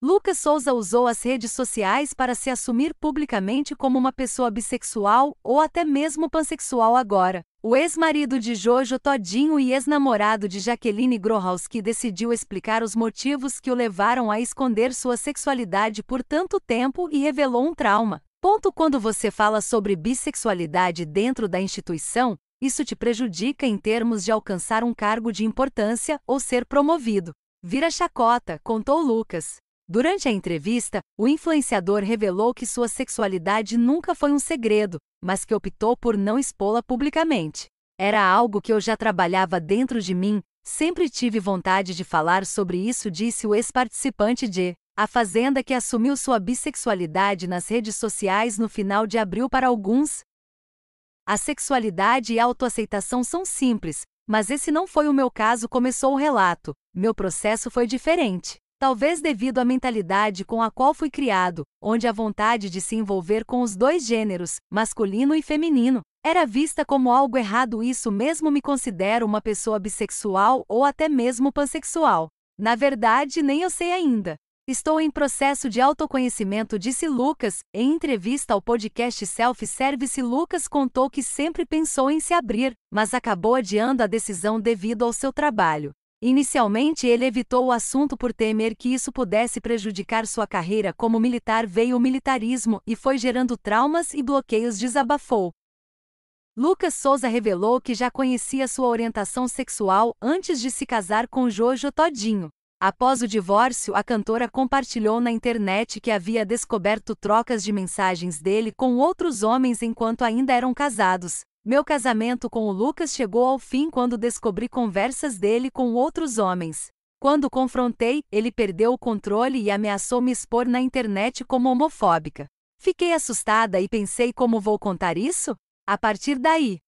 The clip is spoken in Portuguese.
Lucas Souza usou as redes sociais para se assumir publicamente como uma pessoa bissexual ou até mesmo pansexual agora. O ex-marido de Jojo Todinho e ex-namorado de Jaqueline Grohowski decidiu explicar os motivos que o levaram a esconder sua sexualidade por tanto tempo e revelou um trauma. Ponto quando você fala sobre bissexualidade dentro da instituição, isso te prejudica em termos de alcançar um cargo de importância ou ser promovido. Vira chacota, contou Lucas. Durante a entrevista, o influenciador revelou que sua sexualidade nunca foi um segredo, mas que optou por não expô-la publicamente. Era algo que eu já trabalhava dentro de mim, sempre tive vontade de falar sobre isso, disse o ex-participante de A Fazenda que assumiu sua bissexualidade nas redes sociais no final de abril para alguns. A sexualidade e a autoaceitação são simples, mas esse não foi o meu caso, começou o relato. Meu processo foi diferente. Talvez devido à mentalidade com a qual fui criado, onde a vontade de se envolver com os dois gêneros, masculino e feminino, era vista como algo errado, isso mesmo me considero uma pessoa bissexual ou até mesmo pansexual. Na verdade, nem eu sei ainda. Estou em processo de autoconhecimento, disse Lucas. Em entrevista ao podcast Self Service, Lucas contou que sempre pensou em se abrir, mas acabou adiando a decisão devido ao seu trabalho. Inicialmente ele evitou o assunto por temer que isso pudesse prejudicar sua carreira como militar. Veio o militarismo e foi gerando traumas e bloqueios, desabafou. Lucas Souza revelou que já conhecia sua orientação sexual antes de se casar com Jojo Todinho. Após o divórcio, a cantora compartilhou na internet que havia descoberto trocas de mensagens dele com outros homens enquanto ainda eram casados. Meu casamento com o Lucas chegou ao fim quando descobri conversas dele com outros homens. Quando confrontei, ele perdeu o controle e ameaçou me expor na internet como homofóbica. Fiquei assustada e pensei como vou contar isso? A partir daí,